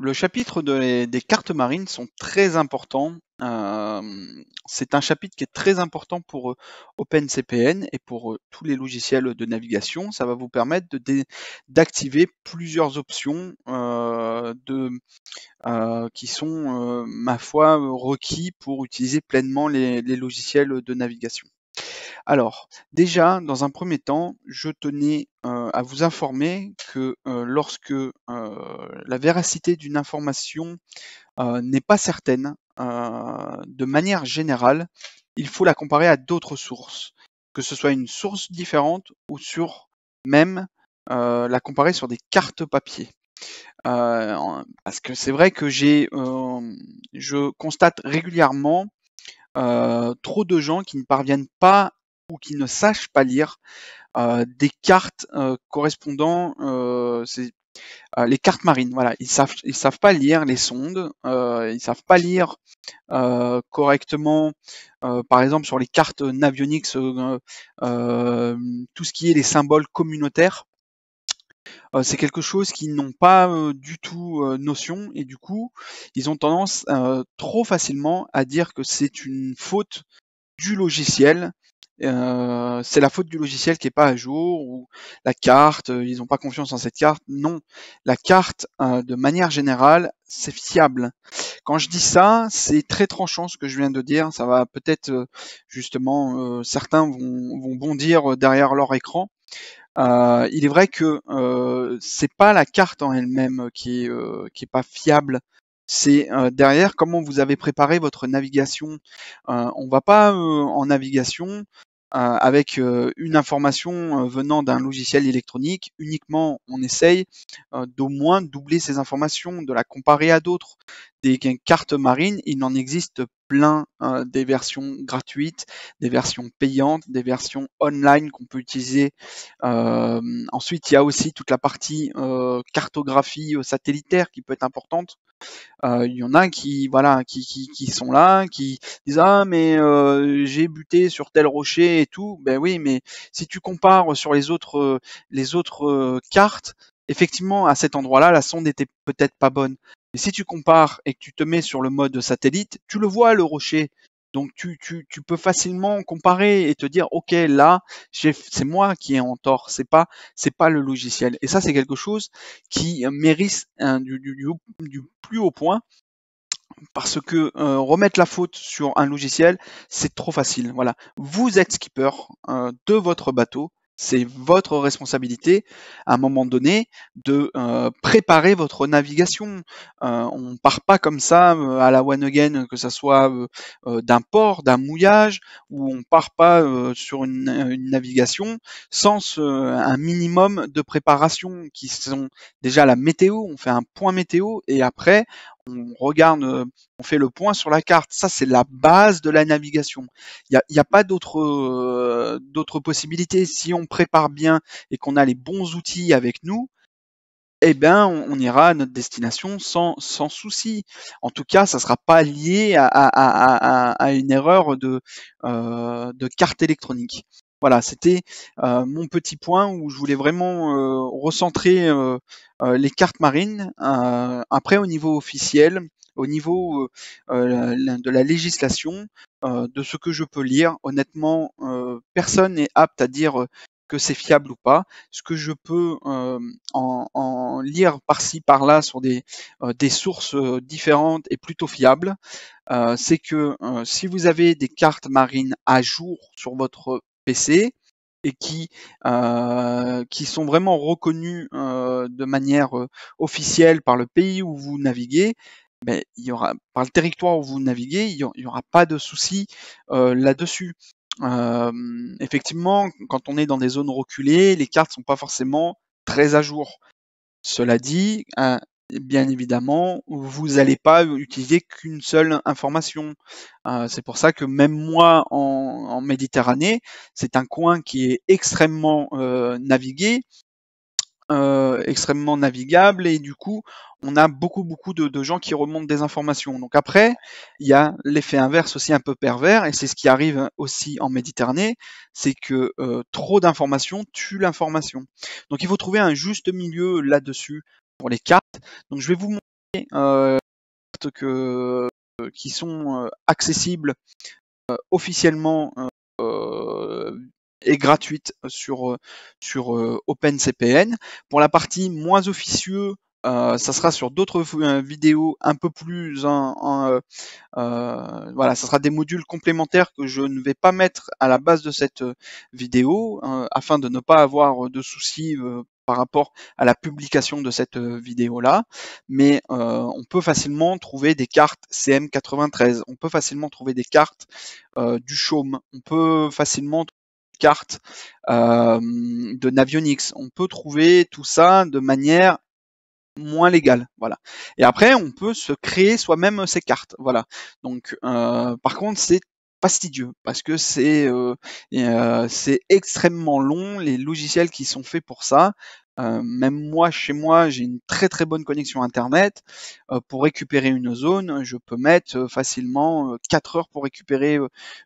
Le chapitre des cartes marines sont très importants. Euh, c'est un chapitre qui est très important pour euh, OpenCPN et pour euh, tous les logiciels de navigation. Ça va vous permettre d'activer plusieurs options de, qui sont, ma foi, requis pour utiliser pleinement les logiciels de navigation. Alors, déjà, dans un premier temps, je tenais euh, à vous informer que euh, lorsque euh, la véracité d'une information n'est pas certaine, de manière générale, il faut la comparer à d'autres sources, que ce soit une source différente ou sur même la comparer sur des cartes papier. parce que c'est vrai que j'ai, je constate régulièrement trop de gens qui ne parviennent pas ou qui ne sachent pas lire euh, des cartes euh, correspondant, euh, les cartes marines. Voilà, ils savent, ils savent pas lire les sondes, ils savent pas lire correctement, par exemple sur les cartes Navionics, tout ce qui est les symboles communautaires. c'est quelque chose qu'ils n'ont pas du tout notion et du coup ils ont tendance trop facilement à dire que c'est une faute du logiciel euh, c'est la faute du logiciel qui est pas à jour ou la carte, euh, ils n'ont pas confiance en cette carte. Non, la carte, euh, de manière générale, c'est fiable. Quand je dis ça, c'est très tranchant ce que je viens de dire. Ça va peut-être justement, certains vont, vont, bondir derrière leur écran. il est vrai que c'est pas la carte en elle-même qui est, qui est pas fiable c'est derrière comment vous avez préparé votre navigation. on va pas en navigation euh, avec euh, une information euh, venant d'un logiciel électronique. Uniquement, on essaye d'au moins doubler ces informations, de la comparer à d'autres. Des cartes marines, il n'en existe pas plein euh, des versions gratuites, des versions payantes, des versions online qu'on peut utiliser. Euh, ensuite, il y a aussi toute la partie euh, cartographie satellitaire qui peut être importante. Il y en a qui voilà qui, qui, sont là, qui disent ah mais j'ai buté sur tel rocher et tout. Ben oui, mais si tu compares sur les autres les autres cartes, effectivement, à cet endroit-là, la sonde était peut-être pas bonne. Et si tu compares et que tu te mets sur le mode satellite, tu le vois le rocher. Donc tu, peux facilement comparer et te dire ok là c'est moi qui ai en tort c'est pas c'est pas le logiciel et ça c'est quelque chose qui euh, mérite du, plus haut point parce que euh, remettre la faute sur un logiciel, c'est trop facile. Voilà, vous êtes skipper euh, de votre bateau, c'est votre responsabilité à un moment donné de euh, préparer votre navigation. Euh, on part pas comme ça euh, à la one again, que ça soit d'un port, d'un mouillage, ou on part pas sur une, navigation sans un minimum de préparation qui sont déjà la météo. On fait un point météo et après on regarde, euh, on fait le point sur la carte. Ça, c'est la base de la navigation. Il n'y a, pas d'autres euh, possibilités. Si on prépare bien et qu'on a les bons outils avec nous, eh bien, on, ira à notre destination sans, souci. En tout cas, ça ne sera pas lié à, une erreur de euh, carte électronique. Voilà, c'était euh, mon petit point où je voulais vraiment euh, recentrer euh, les cartes marines. après, au niveau officiel, au niveau de la législation, de ce que je peux lire, honnêtement, personne n'est apte à dire que c'est fiable ou pas. Ce que je peux en, lire par-ci, par-là sur des, des sources différentes et plutôt fiables, c'est que si vous avez des cartes marines à jour sur votre et qui, euh, qui sont vraiment reconnus euh, de manière euh, officielle par le pays où vous naviguez, ben, il y aura, par le territoire où vous naviguez, il n'y aura pas de souci là-dessus. effectivement, quand on est dans des zones reculées, les cartes sont pas forcément très à jour. Cela dit, bien évidemment, vous n'allez pas utiliser qu'une seule information. Euh, c'est pour ça que même moi, en, Méditerranée, c'est un coin qui est extrêmement euh, navigué. Euh, extrêmement navigable et du coup on a beaucoup beaucoup de, gens qui remontent des informations. Donc après il y a l'effet inverse aussi un peu pervers et c'est ce qui arrive aussi en Méditerranée, c'est que trop d'informations tuent l'information. Donc il faut trouver un juste milieu là-dessus pour les cartes. Donc je vais vous montrer euh, les cartes que, euh, qui sont euh, accessibles officiellement et gratuites sur, sur OpenCPN. Pour la partie moins officieux, euh, ça sera sur d'autres vidéos un peu plus hein, voilà, ça sera des modules complémentaires que je ne vais pas mettre à la base de cette vidéo hein, afin de ne pas avoir de soucis par rapport à la publication de cette euh, vidéo-là, mais euh, on peut facilement trouver des cartes CM93, on peut facilement trouver des cartes euh, du chaume, on peut facilement trouver des cartes de navionix on peut trouver tout ça de manière moins légale, voilà. Et après, on peut se créer soi-même ces cartes, voilà. Donc, par contre, c'est fastidieux parce que c'est euh, euh, c'est extrêmement long les logiciels qui sont faits pour ça. Euh, même moi, chez moi, j'ai une très très bonne connexion internet. pour récupérer une zone, je peux mettre facilement 4 heures pour récupérer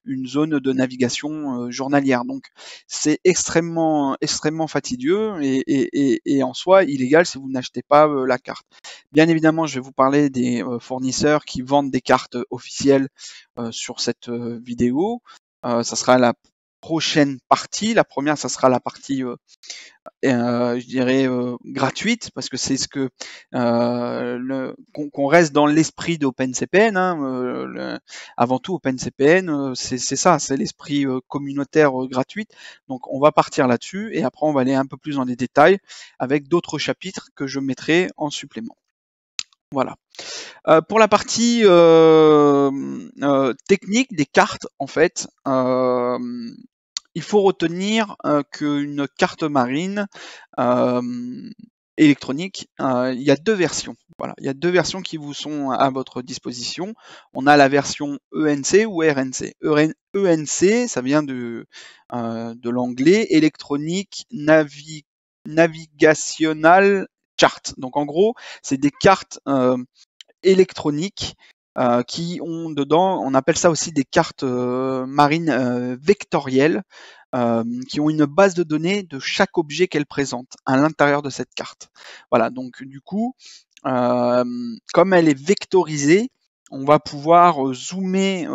une zone de navigation journalière. Donc c'est extrêmement extrêmement fatidieux et, et, et, en soi illégal si vous n'achetez pas la carte. Bien évidemment, je vais vous parler des euh, fournisseurs qui vendent des cartes euh, officielles euh, sur cette vidéo. ça sera la prochaine partie. La première, ça sera la partie, je dirais, gratuite, parce que c'est ce que qu'on reste dans l'esprit d'OpenCPN. Hein, avant tout, OpenCPN, c'est ça, c'est l'esprit communautaire gratuite. Donc, on va partir là-dessus, et après, on va aller un peu plus dans les détails avec d'autres chapitres que je mettrai en supplément. Voilà. Euh, pour la partie euh, euh, technique des cartes, en fait, il faut retenir qu'une carte marine électronique, il y a deux versions. Voilà, il y a deux versions qui vous sont à votre disposition. On a la version ENC ou RNC. ENC, e ça vient de, de l'anglais électronique Navi donc en gros, c'est des cartes euh, électroniques euh, qui ont dedans, on appelle ça aussi des cartes euh, marines vectorielles, qui ont une base de données de chaque objet qu'elles présentent à l'intérieur de cette carte. Voilà, donc du coup, comme elle est vectorisée, on va pouvoir zoomer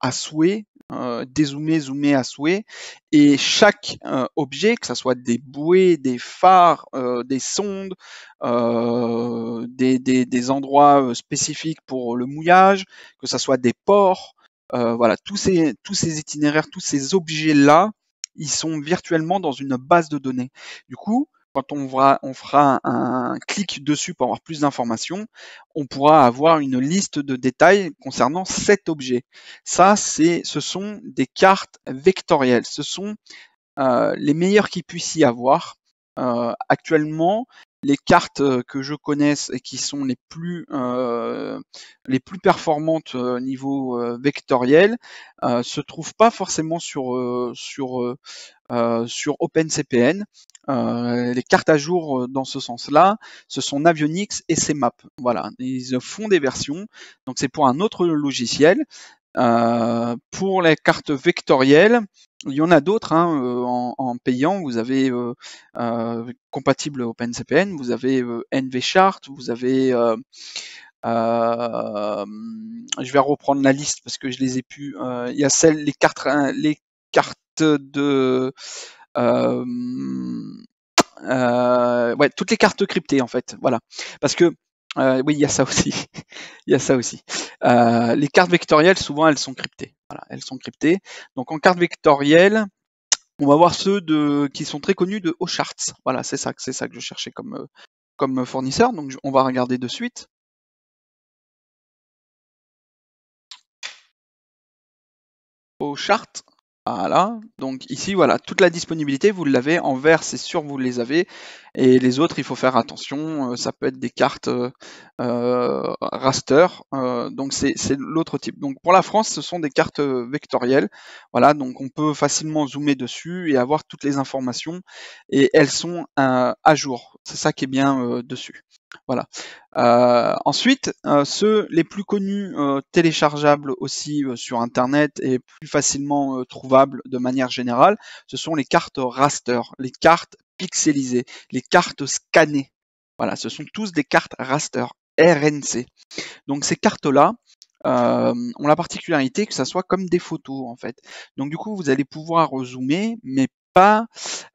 à souhait euh, dézoomer, zoomer à souhait. Et chaque euh, objet, que ce soit des bouées, des phares, euh, des sondes, des, endroits spécifiques pour le mouillage, que ce soit des ports, voilà, tous ces, tous ces itinéraires, tous ces objets-là, ils sont virtuellement dans une base de données. Du coup, quand on, on fera un, clic dessus pour avoir plus d'informations, on pourra avoir une liste de détails concernant cet objet. Ça, c'est, ce sont des cartes vectorielles. Ce sont euh, les meilleures qu'il puissent y avoir. Euh, actuellement, les cartes que je connaisse et qui sont les plus euh, les plus performantes au niveau vectoriel se trouvent pas forcément sur sur sur OpenCPN. Euh, les cartes à jour euh, dans ce sens-là, ce sont Navionics et CMAP. Voilà, ils font des versions. Donc c'est pour un autre logiciel. Euh, pour les cartes vectorielles, il y en a d'autres hein, en, payant. Vous avez compatible OpenCPN, vous avez NVChart, vous avez je vais reprendre la liste parce que je les ai pu. il y a celles les cartes les cartes de toutes les cartes cryptées en fait, voilà. Parce que oui, il y a ça aussi. Il y ça aussi. les cartes vectorielles, souvent, elles sont cryptées. Voilà, elles sont cryptées. Donc en cartes vectorielles, on va voir ceux de, qui sont très connus de Ocharts. Voilà, c'est ça, c'est ça que je cherchais comme, comme fournisseur. Donc on va regarder de suite. OCharts. Voilà, donc ici, voilà, toute la disponibilité, vous l'avez en vert, c'est sûr, vous les avez. Et les autres, il faut faire attention. Euh, ça peut être des cartes euh, euh, raster. donc c'est l'autre type. Donc pour la France, ce sont des cartes vectorielles. Voilà, donc on peut facilement zoomer dessus et avoir toutes les informations. Et elles sont à jour. C'est ça qui est bien dessus. Voilà. ensuite, ceux les plus connus téléchargeables aussi sur Internet et plus facilement trouvables de manière générale, ce sont les cartes raster, les cartes pixelisées, les cartes scannées. Voilà, ce sont tous des cartes raster RNC. Donc ces cartes-là euh, ont la particularité que ça soit comme des photos en fait. Donc du coup, vous allez pouvoir zoomer, mais pas,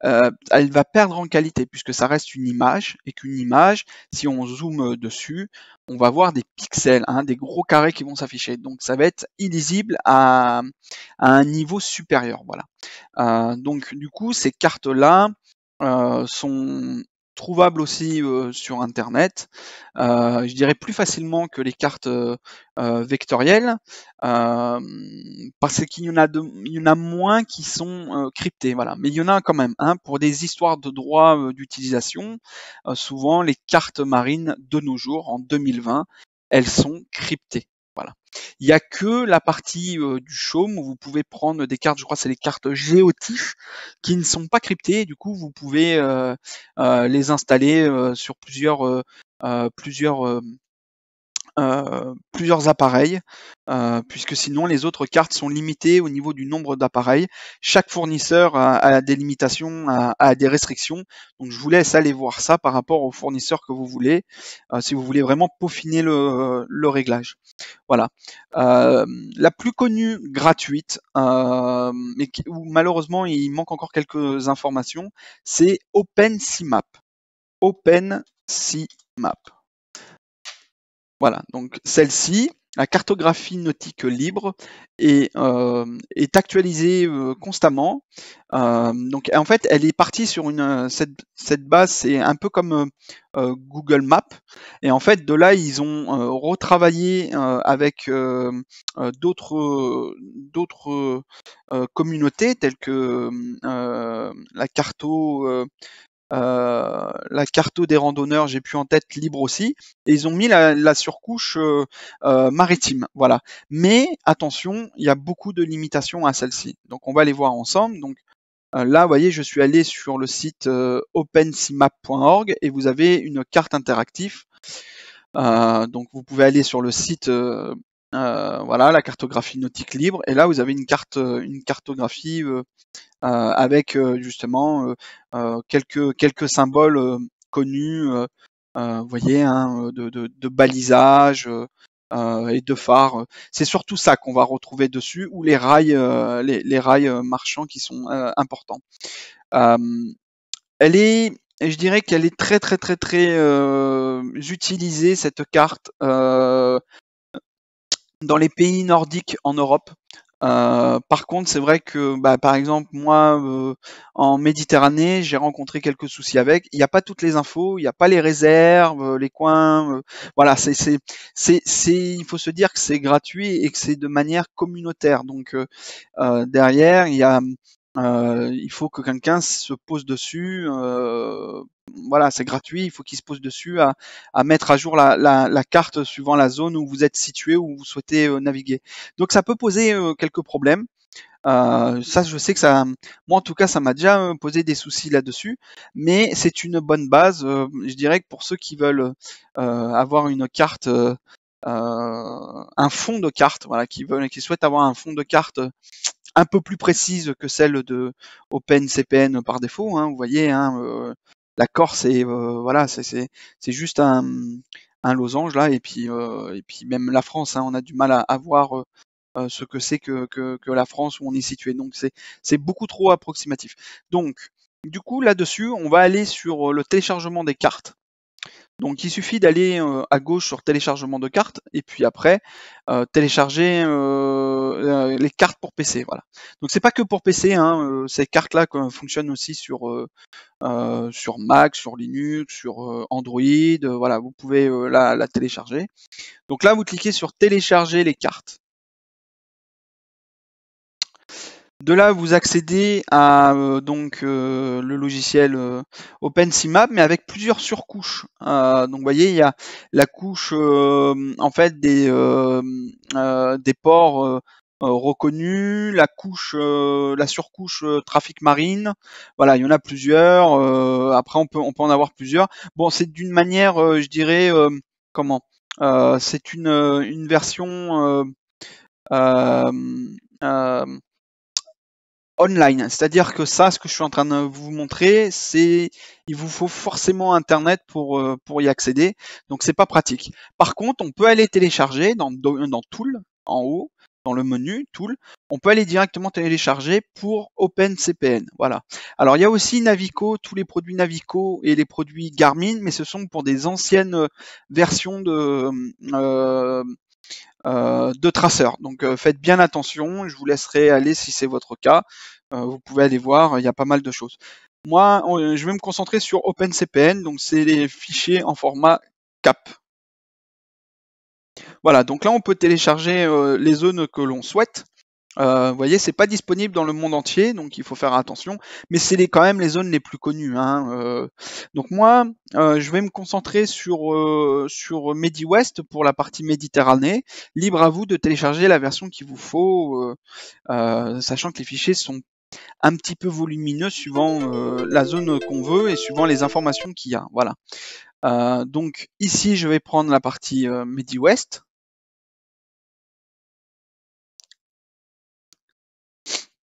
euh, elle va perdre en qualité puisque ça reste une image et qu'une image, si on zoome dessus, on va voir des pixels, hein, des gros carrés qui vont s'afficher. Donc ça va être illisible à, un niveau supérieur. Voilà. Euh, donc du coup, ces cartes-là, euh, sont trouvables aussi euh, sur Internet, euh, je dirais plus facilement que les cartes vectorielles, parce qu'il y, en a y en a moins qui sont cryptées, voilà. Mais il y en a quand même, un, hein, pour des histoires de droits d'utilisation, souvent les cartes marines de nos jours, en 2020, elles sont cryptées. Il y a que la partie euh, du chaume où vous pouvez prendre des cartes, je crois c'est les cartes géotiques, qui ne sont pas cryptées, du coup vous pouvez euh, euh, les installer sur plusieurs, plusieurs euh, plusieurs appareils, euh, puisque sinon les autres cartes sont limitées au niveau du nombre d'appareils. Chaque fournisseur a, des limitations, a, des restrictions. Donc je vous laisse aller voir ça par rapport aux fournisseurs que vous voulez, euh, si vous voulez vraiment peaufiner le, réglage. Voilà. la plus connue gratuite, mais où malheureusement il manque encore quelques informations, c'est OpenCMap. OpenCMap. Voilà, donc celle-ci, la cartographie nautique libre est, euh, est actualisée euh, constamment. Euh, donc en fait, elle est partie sur une cette, base, c'est un peu comme Google Maps. Et en fait, de là, ils ont retravaillé avec d'autres d'autres communautés telles que la carto euh, la carte des randonneurs, j'ai pu en tête, libre aussi. Et ils ont mis la, surcouche euh, euh, maritime, voilà. Mais attention, il y a beaucoup de limitations à celle-ci. Donc on va les voir ensemble. Donc là, vous voyez, je suis allé sur le site opensimap.org et vous avez une carte interactive. donc vous pouvez aller sur le site. voilà la cartographie nautique libre et là vous avez une carte une cartographie euh, avec euh, justement euh, quelques symboles connus, vous voyez, hein, de, balisage. et de phares. C'est surtout ça qu'on va retrouver dessus, ou les rails, les, rails marchands qui sont importants. elle est, je dirais qu'elle est très très très très utilisée cette carte dans les pays nordiques en Europe. Euh, par contre, c'est vrai que, bah, par exemple, moi, euh, en Méditerranée, j'ai rencontré quelques soucis avec. Il n'y a pas toutes les infos, il n'y a pas les réserves, euh, les coins. voilà, c'est, c'est, c'est, il faut se dire que c'est gratuit et que c'est de manière communautaire. Donc derrière, il y a euh, il faut que quelqu'un se pose dessus. Euh, voilà, c'est gratuit. Il faut qu'il se pose dessus à, mettre à jour la, la, la, carte suivant la zone où vous êtes situé où vous souhaitez euh, naviguer. Donc ça peut poser quelques problèmes. ça, je sais que ça, moi en tout cas, ça m'a déjà posé des soucis là-dessus, mais c'est une bonne base. je dirais que pour ceux qui veulent avoir une carte un fond de carte, voilà, qui veulent, qui souhaitent avoir un fond de carte un peu plus précise que celle de OpenCPN par défaut. Hein, vous voyez, hein, euh, la Corse, c'est euh, voilà, c'est juste un, losange là, et puis euh, et puis même la France, hein, on a du mal à, avoir ce que c'est que, que, que, la France où on est situé. Donc c'est beaucoup trop approximatif. Donc du coup là-dessus, on va aller sur le téléchargement des cartes. Donc il suffit d'aller euh, à gauche sur téléchargement de cartes et puis après euh, télécharger euh, les cartes pour PC. Voilà. Donc c'est pas que pour PC, hein, ces cartes-là fonctionnent aussi sur, sur Mac, sur Linux, sur Android. voilà, vous pouvez la télécharger. Donc là vous cliquez sur télécharger les cartes. De là, vous accédez à euh, donc euh, le logiciel euh, OpenSIMAP, mais avec plusieurs surcouches. Euh, donc, vous voyez, il y a la couche en fait des des ports reconnus, la couche, la surcouche trafic marine. Voilà, il y en a plusieurs. après, on peut on peut en avoir plusieurs. Bon, c'est d'une manière, je dirais, comment C'est une une version euh, online. C'est-à-dire que ça, ce que je suis en train de vous montrer, c'est il vous faut forcément internet pour euh, pour y accéder. Donc c'est pas pratique. Par contre, on peut aller télécharger dans dans Tool en haut, dans le menu Tool, on peut aller directement télécharger pour OpenCPN. Voilà. Alors il y a aussi Navico, tous les produits Navico et les produits Garmin, mais ce sont pour des anciennes euh, versions de euh, euh, de traceurs. Donc euh, faites bien attention, je vous laisserai aller si c'est votre cas. Euh, vous pouvez aller voir, il y a pas mal de choses. Moi, je vais me concentrer sur OpenCPN, donc c'est les fichiers en format CAP. Voilà, donc là on peut télécharger les zones que l'on souhaite. Euh, vous voyez, c'est pas disponible dans le monde entier, donc il faut faire attention. Mais c'est quand même les zones les plus connues. Hein, euh. donc moi, euh, je vais me concentrer sur sur MediWest pour la partie Méditerranée. Libre à vous de télécharger la version qu'il vous faut, sachant que les fichiers sont un petit peu volumineux suivant la zone qu'on veut et suivant les informations qu'il y a. Voilà. donc ici, je vais prendre la partie MediWest.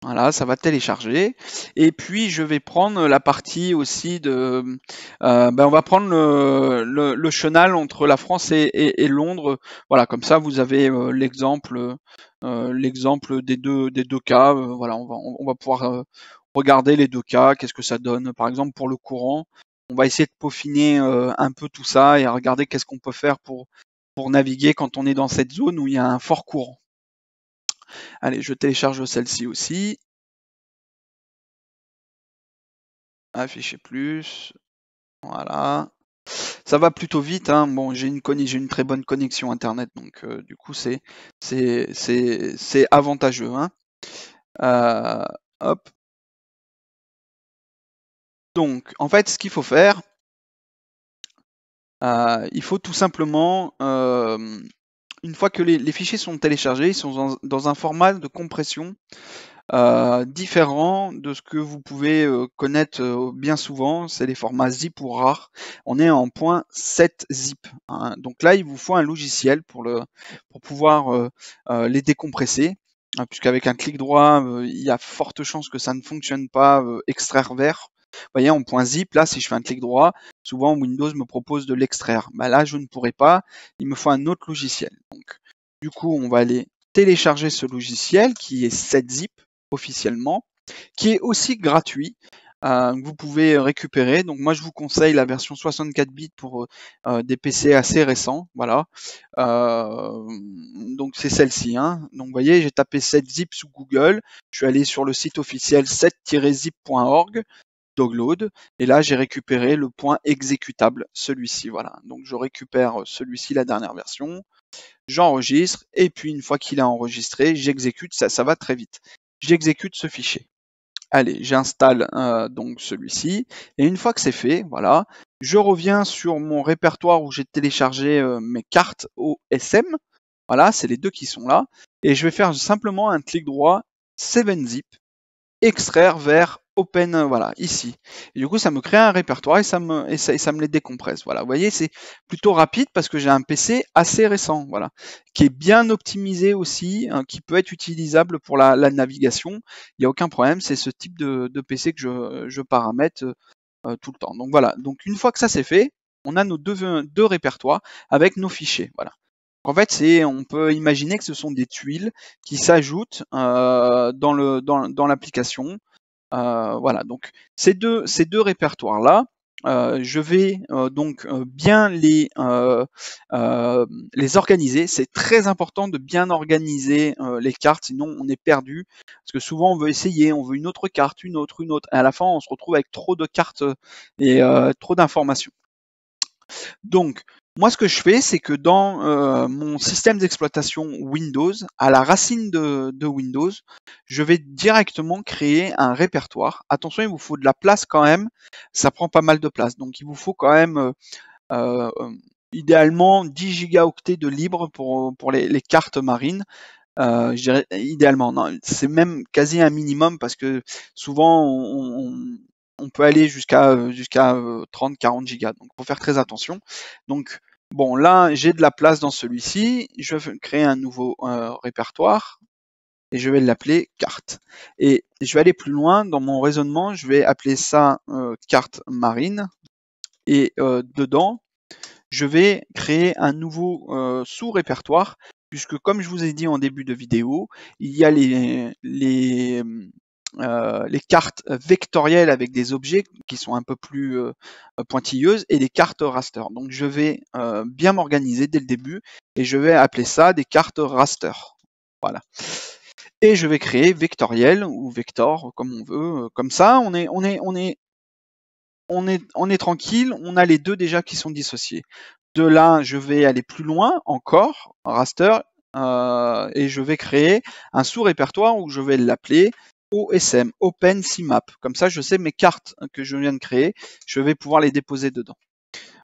Voilà, ça va télécharger. Et puis je vais prendre la partie aussi de... Euh, ben on va prendre le, chenal entre la France et, Londres. Voilà, comme ça vous avez euh, l'exemple euh, l'exemple des deux, des deux cas. voilà, on va, va pouvoir regarder les deux cas, qu'est-ce que ça donne. Par exemple, pour le courant, on va essayer de peaufiner un peu tout ça et regarder qu'est-ce qu'on peut faire pour, pour naviguer quand on est dans cette zone où il y a un fort courant. Allez, je télécharge celle-ci aussi. Afficher plus. Voilà. Ça va plutôt vite. Hein. Bon, j'ai une, très bonne connexion internet, donc euh, du coup, c'est avantageux. Hein. Euh, hop. Donc, en fait, ce qu'il faut faire, euh, il faut tout simplement une fois que les, fichiers sont téléchargés, ils sont dans, un format de compression euh, différent de ce que vous pouvez euh, connaître euh, bien souvent, c'est les formats zip ou RAR. On est en point 7 zip. Hein. Donc là, il vous faut un logiciel pour, le, pour pouvoir les décompresser. Hein, puisqu'avec un clic droit, il y a forte chance que ça ne fonctionne pas extraire vert. Vous voyez, en point zip, là, si je fais un clic droit, souvent Windows me propose de l'extraire. mais bah là, je ne pourrai pas, il me faut un autre logiciel. Donc, du coup, on va aller télécharger ce logiciel qui est 7zip officiellement, qui est aussi gratuit. Euh, vous pouvez récupérer. Donc moi je vous conseille la version 64 bits pour euh, des PC assez récents. Voilà. Euh, donc c'est celle-ci. Hein. Donc vous voyez, j'ai tapé 7zip sous Google. Je suis allé sur le site officiel 7-zip.org. Et là, j'ai récupéré le point exécutable, celui-ci. Voilà. Donc, je récupère euh, celui-ci, la dernière version. J'enregistre. Et puis, une fois qu'il a enregistré, j'exécute. Ça, ça va très vite. J'exécute ce fichier. Allez, j'installe euh, donc celui-ci. Et une fois que c'est fait, voilà, je reviens sur mon répertoire où j'ai téléchargé euh, mes cartes OSM. Voilà, c'est les deux qui sont là. Et je vais faire simplement un clic droit, 7-zip, extraire vers open, euh, voilà, ici. Et du coup, ça me crée un répertoire et ça me, et ça, me les décompresse. Voilà, vous voyez, c'est plutôt rapide parce que j'ai un PC assez récent, voilà, qui est bien optimisé aussi, hein, qui peut être utilisable pour la, navigation. Il n'y a aucun problème, c'est ce type de, PC que je, je paramètre euh, tout le temps. Donc voilà, donc une fois que ça c'est fait, on a nos deux, répertoires avec nos fichiers, voilà. En fait, c'est, on peut imaginer que ce sont des tuiles qui s'ajoutent euh, dans, le, dans, dans l'application euh, voilà, donc ces deux, répertoires-là, euh, je vais euh, donc bien les, les organiser. C'est très important de bien organiser les cartes, sinon on est perdu. Parce que souvent on veut essayer, on veut une autre carte, une autre, une autre. Et à la fin, on se retrouve avec trop de cartes et trop d'informations. Donc, moi, ce que je fais, c'est que dans euh, mon système d'exploitation Windows, à la racine de, Windows, je vais directement créer un répertoire. Attention, il vous faut de la place quand même. Ça prend pas mal de place. Donc, il vous faut quand même... Euh, euh, idéalement 10 gigaoctets de libre pour, pour les, cartes marines. Euh, je dirais idéalement, c'est même quasi un minimum parce que souvent on, on peut aller jusqu'à euh, jusqu'à 30-40 euh, gigas. Donc faut faire très attention. Donc bon là j'ai de la place dans celui-ci, je vais créer un nouveau euh, répertoire et je vais l'appeler carte. Et je vais aller plus loin dans mon raisonnement, je vais appeler ça carte marine et dedans je vais créer un nouveau sous-répertoire puisque comme je vous ai dit en début de vidéo, il y a les, les euh, les cartes vectorielles avec des objets qui sont un peu plus euh, pointilleuses et les cartes raster. Donc je vais euh, bien m'organiser dès le début et je vais appeler ça des cartes raster. Voilà. Et je vais créer vectoriel ou vector comme on veut. Comme ça, on est, on est, on est, on est, on est tranquille. On a les deux déjà qui sont dissociés. De là, je vais aller plus loin encore, raster, et je vais créer un sous-répertoire où je vais l'appeler OSM, Simap. Comme ça, je sais mes cartes que je viens de créer, je vais pouvoir les déposer dedans.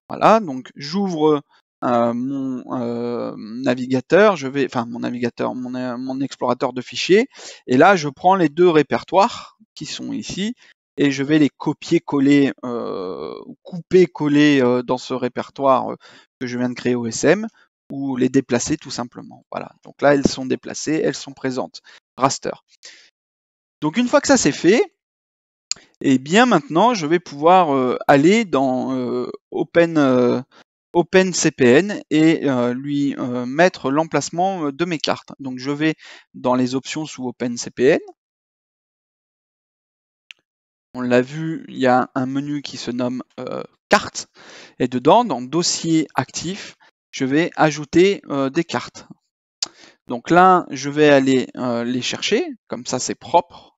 Voilà, donc j'ouvre euh, mon euh, navigateur, je vais, enfin mon navigateur, mon, mon, explorateur de fichiers, et là je prends les deux répertoires qui sont ici et je vais les copier-coller, euh, couper-coller dans ce répertoire que je viens de créer OSM ou les déplacer tout simplement. Voilà, donc là elles sont déplacées, elles sont présentes. Raster. Donc une fois que ça c'est fait, et eh bien maintenant je vais pouvoir euh, aller dans euh, euh, OpenCPN et lui mettre l'emplacement de mes cartes. Donc je vais dans les options sous OpenCPN. On l'a vu, il y a un menu qui se nomme cartes et dedans, dans dossier actif, je vais ajouter des cartes. Donc là, je vais aller euh, les chercher, comme ça c'est propre.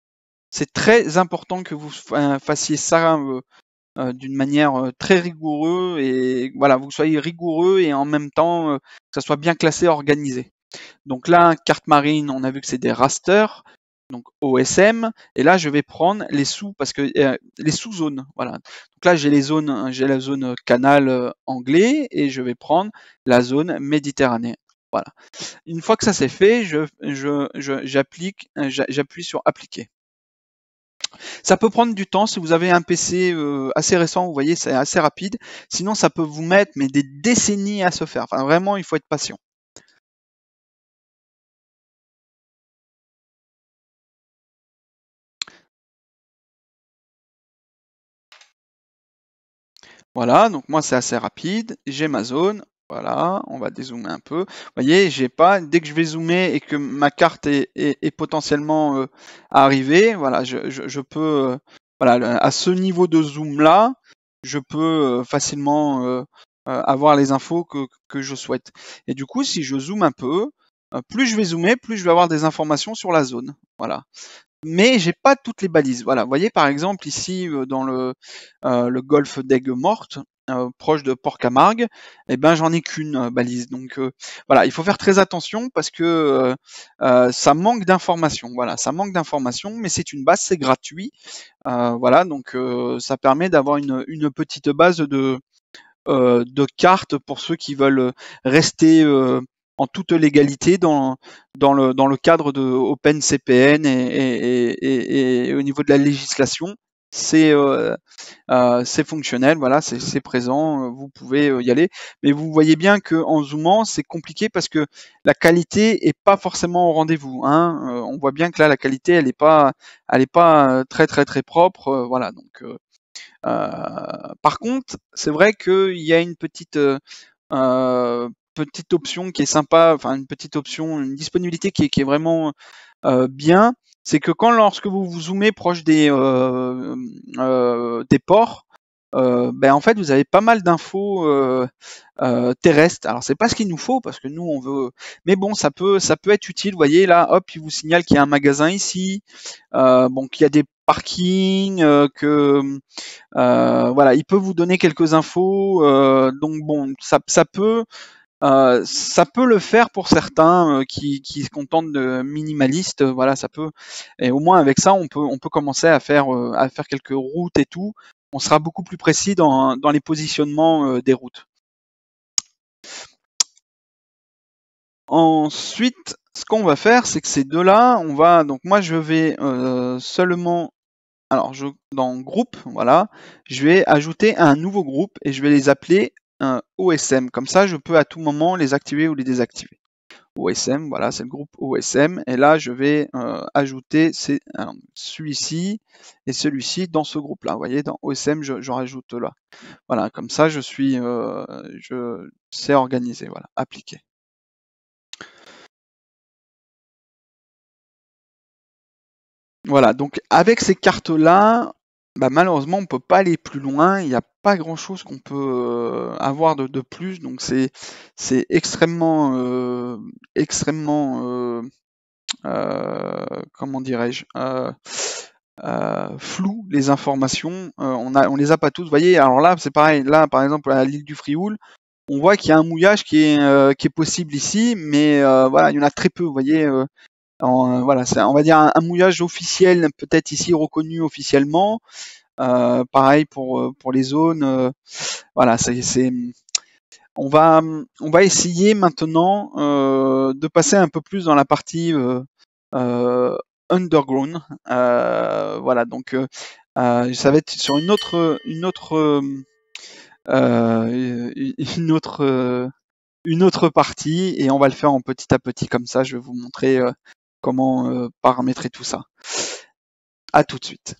C'est très important que vous euh, fassiez ça euh, d'une manière très rigoureuse et voilà, vous soyez rigoureux et en même temps que ça soit bien classé, organisé. Donc là, carte marine, on a vu que c'est des rasters, donc OSM, et là je vais prendre les sous parce que les sous-zones, voilà. Donc là j'ai les zones, j'ai la zone canal anglais et je vais prendre la zone méditerranée. Voilà. Une fois que ça c'est fait, euh, j'appuie sur appliquer. Ça peut prendre du temps si vous avez un PC euh, assez récent, vous voyez, c'est assez rapide. Sinon, ça peut vous mettre mais des décennies à se faire. vraiment, il faut être patient. Voilà, donc moi c'est assez rapide, j'ai ma zone, voilà, on va dézoomer un peu. Vous voyez, j'ai pas, dès que je vais zoomer et que ma carte est, potentiellement euh, arrivée, voilà, je, peux, euh, voilà, à ce niveau de zoom là, je peux euh, facilement avoir les infos que, je souhaite. Et du coup, si je zoome un peu, plus je vais zoomer, plus je vais avoir des informations sur la zone. Voilà. Mais j'ai pas toutes les balises. Voilà. Vous voyez, par exemple, ici, dans le, le golfe d'Aigues Mortes, euh, proche de Port-Camargue, eh ben j'en ai qu'une euh, balise. Donc euh, voilà, il faut faire très attention parce que ça manque d'informations. Voilà, ça manque d'informations, mais c'est une base, c'est gratuit. voilà, donc ça permet d'avoir une, petite base de de cartes pour ceux qui veulent rester en toute légalité dans, dans, le, cadre de OpenCPN et, et, au niveau de la législation. Euh, euh, c'est fonctionnel, voilà, c'est présent, euh, vous pouvez y aller. Mais vous voyez bien qu'en zoomant, c'est compliqué parce que la qualité est pas forcément au rendez-vous. Hein. on voit bien que là, la qualité, elle est pas, elle est pas très très très propre, voilà. Donc, par contre, c'est vrai qu'il y a une petite petite option qui est sympa, enfin une petite option, une disponibilité qui est vraiment bien c'est que quand lorsque vous vous zoomez proche des, euh, euh des ports, euh, ben en fait vous avez pas mal d'infos euh, terrestres. Alors c'est pas ce qu'il nous faut parce que nous on veut, mais bon ça peut ça peut être utile. Vous voyez là, hop, il vous signale qu'il y a un magasin ici, bon qu'il y a des parkings, que voilà, il peut vous donner quelques infos. donc bon, ça, ça peut euh, ça peut le faire pour certains euh, qui, se contentent de minimaliste euh, voilà, ça peut. Et au moins avec ça, on peut, on peut commencer à faire, à faire quelques routes et tout. On sera beaucoup plus précis dans, dans les positionnements des routes. Ensuite, ce qu'on va faire, c'est que ces deux-là, on va. Donc moi, je vais seulement. Alors, je, dans groupe, voilà, je vais ajouter un nouveau groupe et je vais les appeler OSM. Comme ça, je peux à tout moment les activer ou les désactiver. OSM, voilà, c'est le groupe OSM. Et là, je vais euh, ajouter celui-ci et celui-ci dans ce groupe-là. Vous voyez, dans OSM, je, rajoute là. Voilà, comme ça, je suis, euh, je sais organiser, voilà, appliquer. Voilà, donc avec ces cartes-là, bah, malheureusement, on ne peut pas aller plus loin. Il n'y a grand chose qu'on peut euh, avoir de, plus, donc c'est c'est extrêmement euh, extrêmement euh, comment dirais-je flou les informations. on a on les a pas toutes. voyez, alors là c'est pareil. Là par exemple à l'île du Frioul, on voit qu'il y a un mouillage qui est qui est possible ici, mais voilà il y en a très peu. Vous voyez. En, voilà, c'est, on va dire un mouillage officiel, peut-être ici reconnu officiellement, euh, pareil pour, euh, pour les zones. Euh, voilà, c'est on va, on va essayer maintenant de passer un peu plus dans la partie underground. voilà, donc ça va être sur une autre, une autre, une autre, une autre partie, et on va le faire en petit à petit comme ça. Je vais vous montrer comment paramétrer tout ça. À tout de suite.